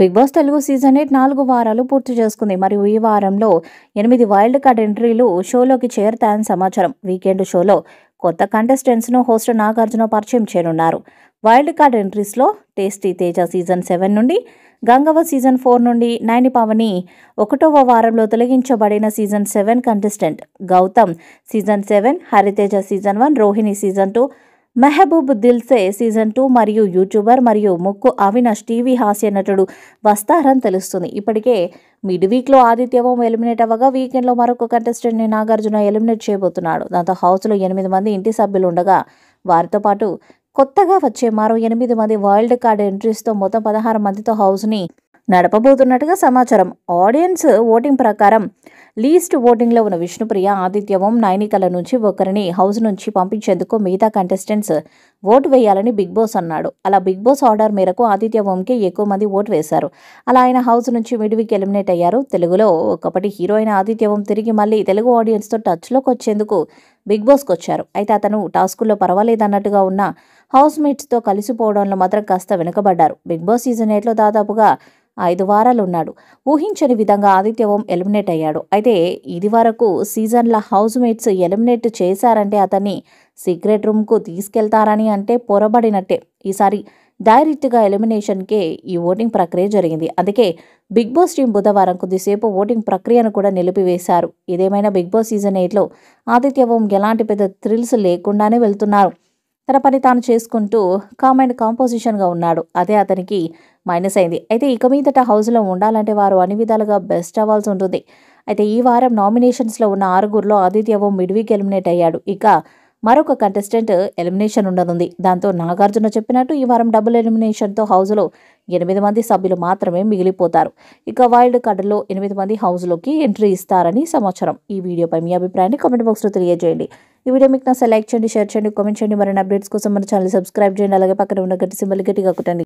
big Boss Telugu season eight నాలుగు వారాలు పూర్తి చేసుకుంది మరియు ఈ వారంలో ఎనిమిది వైల్డ్ కార్డ్ ఎంట్రీలు షోలోకి చేరుతాయని సమాచారం వీకెండ్ షోలో కొత్త కంటెస్టెంట్స్ను హోస్ట్ నాగార్జున పరిచయం చేయనున్నారు వైల్డ్ కార్డ్ ఎంట్రీస్లో టేస్టీ తేజ సీజన్ సెవెన్ నుండి గంగవ సీజన్ ఫోర్ నుండి నైని పవని ఒకటవ వారంలో తొలగించబడిన season seven contestant Gautam season seven Hariteja season one Rohini season two Mehboob Dilse season two మరియు యూట్యూబర్ మరియు ముక్కు అవినాష్ టీవీ హాస్య నటుడు వస్తారని తెలుస్తుంది ఇప్పటికే మిడ్ వీక్లో ఆదిత్యవం ఎలిమినేట్ అవ్వగా వీకెండ్లో మరొక కంటెస్టెంట్ని నాగార్జున ఎలిమినేట్ చేయబోతున్నాడు దాంతో హౌస్లో ఎనిమిది మంది ఇంటి సభ్యులు ఉండగా వారితో పాటు కొత్తగా వచ్చే మరో ఎనిమిది మంది వరల్డ్ కార్డ్ ఎంట్రీస్తో మొత్తం పదహారు మందితో హౌస్ని నడపబోతున్నట్టుగా సమాచారం ఆడియన్స్ ఓటింగ్ ప్రకారం లీస్ట్ ఓటింగ్లో ఉన్న విష్ణుప్రియ ఆదిత్యవం నైనికల నుంచి ఒకరిని హౌస్ నుంచి పంపించేందుకు మిగతా కంటెస్టెంట్స్ ఓటు వేయాలని బిగ్ బాస్ అన్నాడు అలా బిగ్ బాస్ ఆర్డర్ మేరకు ఆదిత్యవంకి ఎక్కువ మంది ఓటు వేశారు అలా ఆయన హౌస్ నుంచి మిడివికి ఎలిమినేట్ అయ్యారు తెలుగులో ఒకప్పటి హీరోయిన్ ఆదిత్యవం తిరిగి మళ్ళీ తెలుగు ఆడియన్స్తో టచ్లోకి వచ్చేందుకు బిగ్ బాస్కి వచ్చారు అయితే అతను టాస్కుల్లో పర్వాలేదన్నట్టుగా ఉన్న హౌస్ మేట్స్తో కలిసిపోవడంలో మాత్రం కాస్త వెనుకబడ్డారు బిగ్ బాస్ సీజన్ ఎయిట్లో దాదాపుగా ఐదు వారాలు ఉన్నాడు ఊహించని విధంగా ఆదిత్య ఓం ఎలిమినేట్ అయ్యాడు అయితే ఇది వరకు సీజన్ల హౌస్ మేట్స్ ఎలిమినేట్ చేశారంటే అతన్ని సీక్రెట్ రూమ్కు తీసుకెళ్తారని అంటే పొరబడినట్టే ఈసారి డైరెక్ట్గా ఎలిమినేషన్కే ఈ ఓటింగ్ ప్రక్రియ జరిగింది అందుకే బిగ్ బాస్ టీం బుధవారం కొద్దిసేపు ఓటింగ్ ప్రక్రియను కూడా నిలిపివేశారు ఇదేమైనా బిగ్ బాస్ సీజన్ ఎయిట్లో ఆదిత్య ఓం ఎలాంటి పెద్ద థ్రిల్స్ లేకుండానే వెళ్తున్నారు తన పని తాను చేసుకుంటూ కామ్ అండ్ కాంపోజిషన్గా ఉన్నాడు అదే అతనికి మైనస్ అయింది అయితే ఇక మీదట హౌస్లో ఉండాలంటే వారు అన్ని విధాలుగా బెస్ట్ అవ్వాల్సి ఉంటుంది అయితే ఈ వారం నామినేషన్స్లో ఉన్న ఆరుగురిలో ఆదిత్యవో మిడ్వీక్ ఎలిమినేట్ అయ్యాడు ఇక మరొక కంటెస్టెంట్ ఎలిమినేషన్ ఉండనుంది దాంతో నాగార్జున చెప్పినట్టు ఈ వారం డబుల్ ఎలిమినేషన్తో హౌజ్లో ఎనిమిది మంది సభ్యులు మాత్రమే మిగిలిపోతారు ఇక వైల్డ్ కార్డులో ఎనిమిది మంది హౌజ్లోకి ఎంట్రీ ఇస్తారని సమాచారం ఈ వీడియోపై మీ అభిప్రాయాన్ని కామెంట్ బాక్స్లో తెలియజేయండి ఈ వీడియో మీకు నా లైక్ చేయండి షేర్ చేయండి కామెంట్ చేయండి మరిన్ని అప్డేట్స్ కోసం మన ఛానల్ సబ్స్క్రైబ్ చేయండి అలాగే పక్కన ఉన్న గట్టి సింబల్ గట్టిగా కొట్టండి